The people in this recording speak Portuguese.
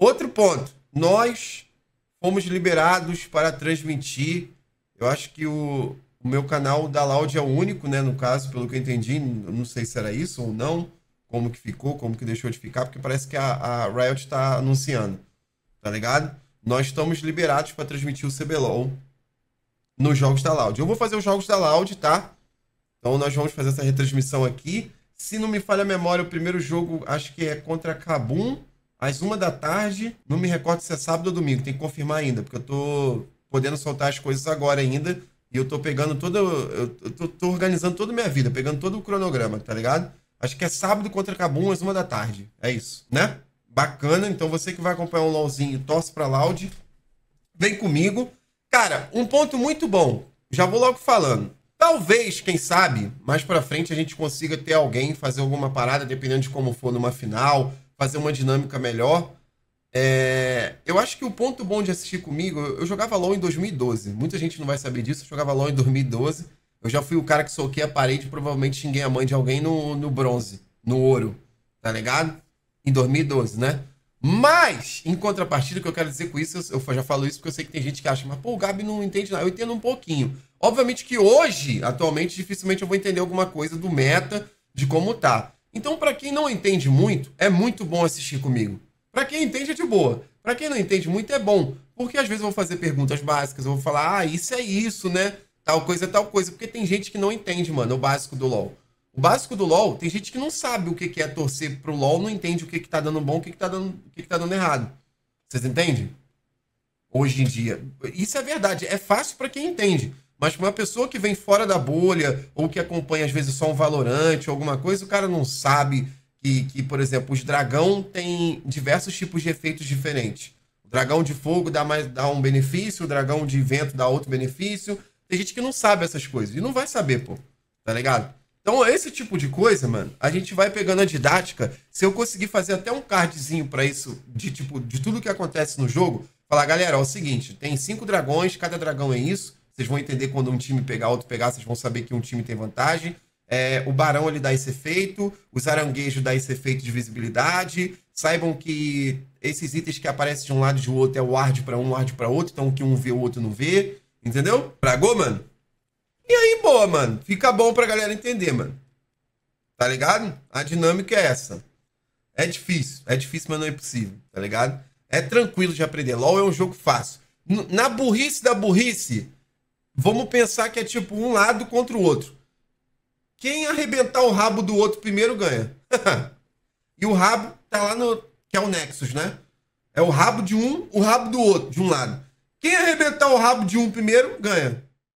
Outro ponto, nós fomos liberados para transmitir. Eu acho que o, o meu canal da Loud é o único, né? No caso, pelo que eu entendi, não sei se era isso ou não, como que ficou, como que deixou de ficar, porque parece que a, a Riot está anunciando, tá ligado? Nós estamos liberados para transmitir o CBLOL nos jogos da Loud. Eu vou fazer os jogos da Loud, tá? Então nós vamos fazer essa retransmissão aqui. Se não me falha a memória, o primeiro jogo acho que é contra Kabum às uma da tarde. Não me recordo se é sábado ou domingo, tem que confirmar ainda, porque eu tô podendo soltar as coisas agora ainda. E eu tô pegando toda. Eu tô, tô organizando toda a minha vida, pegando todo o cronograma, tá ligado? Acho que é sábado contra Cabum, às uma da tarde. É isso, né? Bacana. Então você que vai acompanhar um LOLzinho, torce pra Loud. Vem comigo. Cara, um ponto muito bom. Já vou logo falando. Talvez, quem sabe, mais pra frente a gente consiga ter alguém fazer alguma parada, dependendo de como for numa final fazer uma dinâmica melhor. É, eu acho que o ponto bom de assistir comigo, eu jogava LoL em 2012. Muita gente não vai saber disso, eu jogava LoL em 2012. Eu já fui o cara que soquei a parede e provavelmente xinguei a mãe de alguém no, no bronze, no ouro, tá ligado? Em 2012, né? Mas, em contrapartida, o que eu quero dizer com isso, eu já falo isso porque eu sei que tem gente que acha, mas pô, o Gabi não entende nada. Eu entendo um pouquinho. Obviamente que hoje, atualmente, dificilmente eu vou entender alguma coisa do meta, de como tá. Então, para quem não entende muito, é muito bom assistir comigo. Para quem entende, é de boa. Para quem não entende muito, é bom. Porque às vezes eu vou fazer perguntas básicas, eu vou falar, ah, isso é isso, né? Tal coisa é tal coisa. Porque tem gente que não entende, mano, o básico do LoL. O básico do LoL, tem gente que não sabe o que é torcer pro LoL, não entende o que, que tá dando bom, o que, que, tá, dando, o que tá dando errado. Vocês entendem? Hoje em dia. Isso é verdade, é fácil para quem entende. Mas para uma pessoa que vem fora da bolha, ou que acompanha às vezes só um valorante, ou alguma coisa, o cara não sabe que, que, por exemplo, os dragão tem diversos tipos de efeitos diferentes. O dragão de fogo dá, mais, dá um benefício, o dragão de vento dá outro benefício. Tem gente que não sabe essas coisas e não vai saber, pô. Tá ligado? Então, esse tipo de coisa, mano, a gente vai pegando a didática. Se eu conseguir fazer até um cardzinho para isso, de tipo, de tudo que acontece no jogo, falar, galera, é o seguinte, tem cinco dragões, cada dragão é isso vocês vão entender quando um time pegar, outro pegar, vocês vão saber que um time tem vantagem. É, o Barão ele dá esse efeito, os aranguejos dá esse efeito de visibilidade. Saibam que esses itens que aparecem de um lado e do outro é o ward para um, ward para outro, então o que um vê, o outro não vê. Entendeu? Pragou, mano? E aí, boa, mano. Fica bom pra galera entender, mano. Tá ligado? A dinâmica é essa. É difícil. É difícil, mas não é possível. Tá ligado? É tranquilo de aprender. LOL é um jogo fácil. Na burrice da burrice, Vamos pensar que é tipo um lado contra o outro. Quem arrebentar o rabo do outro primeiro ganha. e o rabo tá lá no. que é o Nexus, né? É o rabo de um, o rabo do outro, de um lado. Quem arrebentar o rabo de um primeiro ganha.